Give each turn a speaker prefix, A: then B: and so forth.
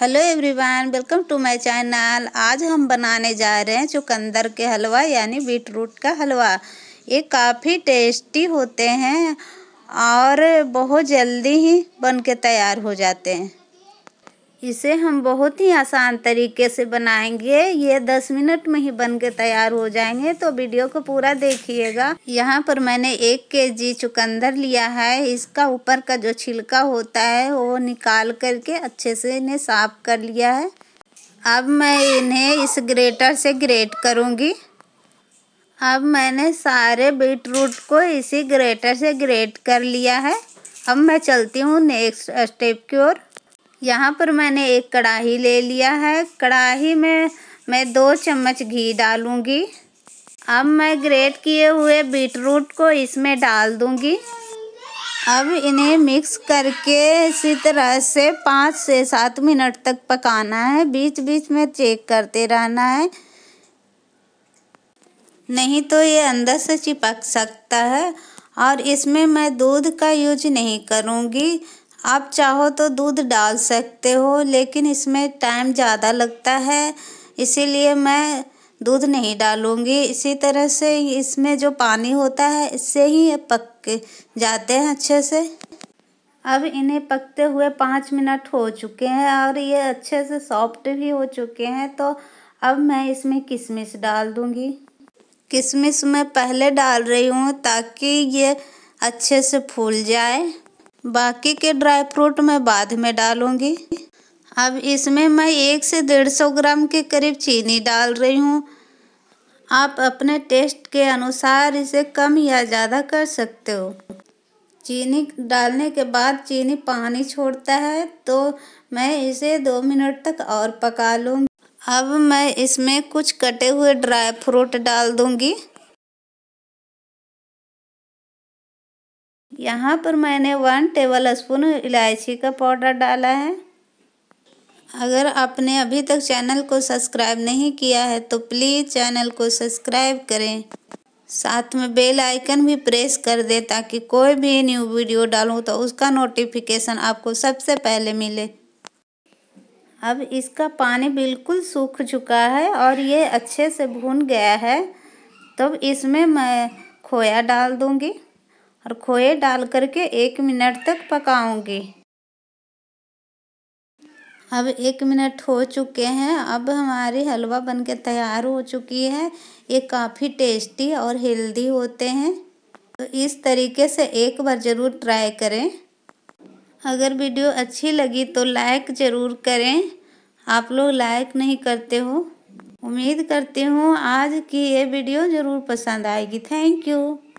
A: hello everyone welcome to my channel आज हम बनाने जा रहे हैं चुकंदर के हलवा यानी बीट रूट का हलवा ये काफ़ी टेस्टी होते हैं और बहुत जल्दी ही बन के तैयार हो जाते हैं इसे हम बहुत ही आसान तरीके से बनाएंगे ये दस मिनट में ही बन के तैयार हो जाएंगे तो वीडियो को पूरा देखिएगा यहाँ पर मैंने एक के जी चुकंदर लिया है इसका ऊपर का जो छिलका होता है वो निकाल करके अच्छे से इन्हें साफ कर लिया है अब मैं इन्हें इस ग्रेटर से ग्रेट करूँगी अब मैंने सारे बीट रूट को इसी ग्रेटर से ग्रेट कर लिया है अब मैं चलती हूँ नेक्स्ट स्टेप की ओर यहाँ पर मैंने एक कढ़ाही ले लिया है कढ़ाही में मैं दो चम्मच घी डालूँगी अब मैं ग्रेट किए हुए बीटरूट को इसमें डाल दूंगी अब इन्हें मिक्स करके इसी तरह से पाँच से सात मिनट तक पकाना है बीच बीच में चेक करते रहना है नहीं तो ये अंदर से चिपक सकता है और इसमें मैं दूध का यूज नहीं करूँगी आप चाहो तो दूध डाल सकते हो लेकिन इसमें टाइम ज़्यादा लगता है इसीलिए मैं दूध नहीं डालूँगी इसी तरह से इसमें जो पानी होता है इससे ही पक जाते हैं अच्छे से अब इन्हें पकते हुए पाँच मिनट हो चुके हैं और ये अच्छे से सॉफ्ट भी हो चुके हैं तो अब मैं इसमें किशमिश डाल दूँगी किशमिश मैं पहले डाल रही हूँ ताकि ये अच्छे से फूल जाए बाकी के ड्राई फ्रूट मैं बाद में डालूँगी अब इसमें मैं एक से डेढ़ सौ ग्राम के करीब चीनी डाल रही हूँ आप अपने टेस्ट के अनुसार इसे कम या ज़्यादा कर सकते हो चीनी डालने के बाद चीनी पानी छोड़ता है तो मैं इसे दो मिनट तक और पका लूँगी अब मैं इसमें कुछ कटे हुए ड्राई फ्रूट डाल दूँगी यहाँ पर मैंने वन टेबल स्पून इलायची का पाउडर डाला है अगर आपने अभी तक चैनल को सब्सक्राइब नहीं किया है तो प्लीज़ चैनल को सब्सक्राइब करें साथ में बेल आइकन भी प्रेस कर दें ताकि कोई भी न्यू वीडियो डालूं तो उसका नोटिफिकेशन आपको सबसे पहले मिले अब इसका पानी बिल्कुल सूख चुका है और ये अच्छे से भून गया है तब तो इसमें मैं खोया डाल दूँगी और खोए डाल करके एक मिनट तक पकाऊंगी अब एक मिनट हो चुके हैं अब हमारी हलवा बनके तैयार हो चुकी है ये काफ़ी टेस्टी और हेल्दी होते हैं तो इस तरीके से एक बार ज़रूर ट्राई करें अगर वीडियो अच्छी लगी तो लाइक ज़रूर करें आप लोग लाइक नहीं करते हो उम्मीद करती हूँ आज की ये वीडियो ज़रूर पसंद आएगी थैंक यू